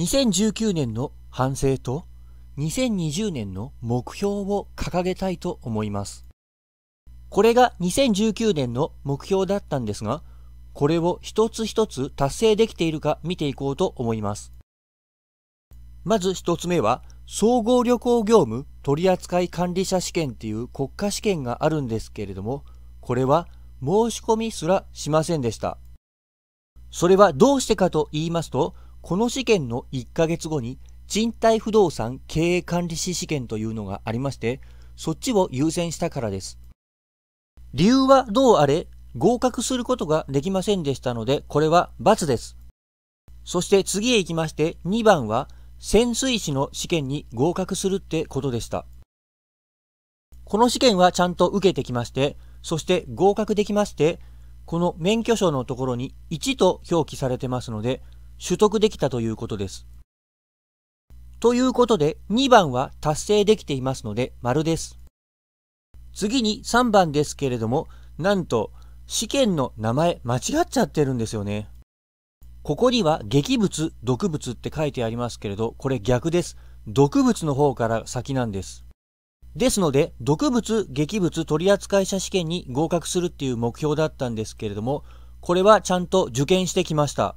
2019年の反省と2020年の目標を掲げたいと思います。これが2019年の目標だったんですが、これを一つ一つ達成できているか見ていこうと思います。まず一つ目は、総合旅行業務取扱管理者試験っていう国家試験があるんですけれども、これは申し込みすらしませんでした。それはどうしてかと言いますと、この試験の1ヶ月後に賃貸不動産経営管理士試験というのがありまして、そっちを優先したからです。理由はどうあれ合格することができませんでしたので、これは×です。そして次へ行きまして2番は潜水士の試験に合格するってことでした。この試験はちゃんと受けてきまして、そして合格できまして、この免許証のところに1と表記されてますので、取得できたということです。ということで、2番は達成できていますので、丸です。次に3番ですけれども、なんと、試験の名前間違っちゃってるんですよね。ここには劇物、毒物って書いてありますけれど、これ逆です。毒物の方から先なんです。ですので、毒物、劇物取扱者試験に合格するっていう目標だったんですけれども、これはちゃんと受験してきました。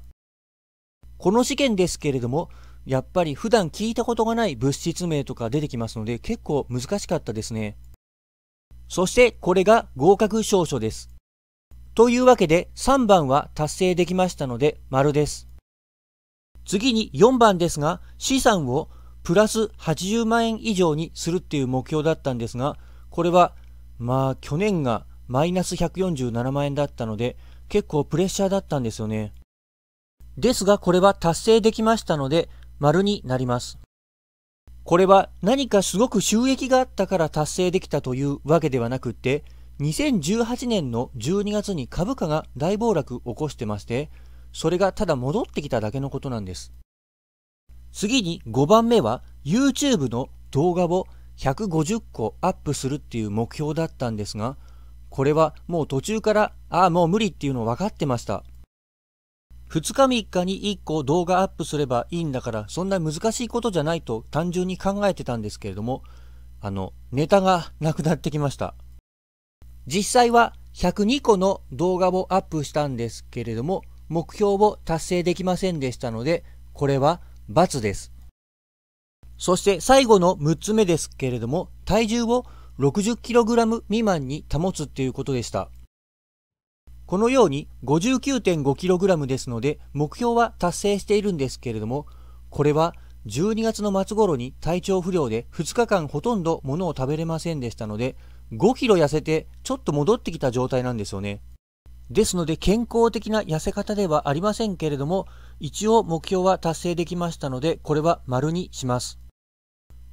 この事件ですけれども、やっぱり普段聞いたことがない物質名とか出てきますので結構難しかったですね。そしてこれが合格証書です。というわけで3番は達成できましたので丸です。次に4番ですが資産をプラス80万円以上にするっていう目標だったんですがこれはまあ去年がマイナス147万円だったので結構プレッシャーだったんですよね。ですがこれは達成できましたので、丸になります。これは何かすごく収益があったから達成できたというわけではなくって、2018年の12月に株価が大暴落を起こしてまして、それがただ戻ってきただけのことなんです。次に5番目は YouTube の動画を150個アップするっていう目標だったんですが、これはもう途中から、ああもう無理っていうの分かってました。2日3日に1個動画アップすればいいんだからそんな難しいことじゃないと単純に考えてたんですけれどもあのネタがなくなってきました実際は102個の動画をアップしたんですけれども目標を達成できませんでしたのでこれは×ですそして最後の6つ目ですけれども体重を 60kg 未満に保つっていうことでしたこのように 59.5kg ですので目標は達成しているんですけれどもこれは12月の末頃に体調不良で2日間ほとんど物を食べれませんでしたので5キロ痩せてちょっと戻ってきた状態なんですよね。ですので健康的な痩せ方ではありませんけれども一応目標は達成できましたのでこれは丸にします。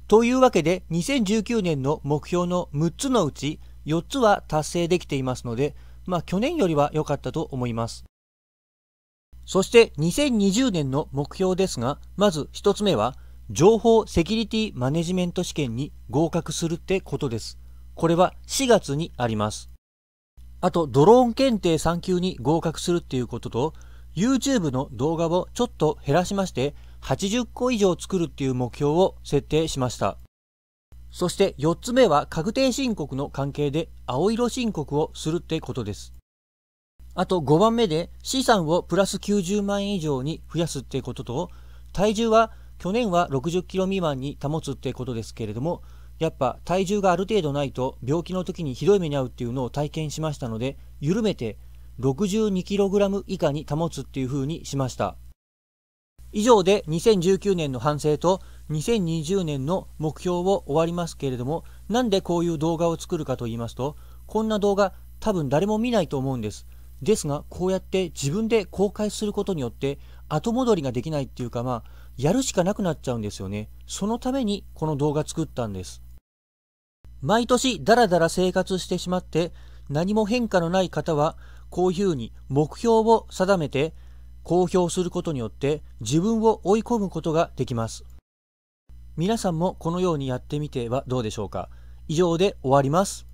というわけで2019年の目標の6つのうち4つは達成できていますのでまあ去年よりは良かったと思います。そして2020年の目標ですが、まず1つ目は、情報セキュリティマネジメント試験に合格するってことです。これは4月にあります。あと、ドローン検定3級に合格するっていうことと、YouTube の動画をちょっと減らしまして、80個以上作るっていう目標を設定しました。そして4つ目は確定申告の関係で青色申告をするってことです。あと5番目で資産をプラス90万円以上に増やすってことと、体重は去年は60キロ未満に保つってことですけれども、やっぱ体重がある程度ないと病気の時にひどい目に遭うっていうのを体験しましたので、緩めて62キログラム以下に保つっていう風にしました。以上で2019年の反省と2020年の目標を終わりますけれどもなんでこういう動画を作るかと言いますとこんな動画多分誰も見ないと思うんですですがこうやって自分で公開することによって後戻りができないっていうかまあやるしかなくなっちゃうんですよねそのためにこの動画作ったんです毎年ダラダラ生活してしまって何も変化のない方はこういうふうに目標を定めて公表することによって自分を追い込むことができます皆さんもこのようにやってみてはどうでしょうか以上で終わります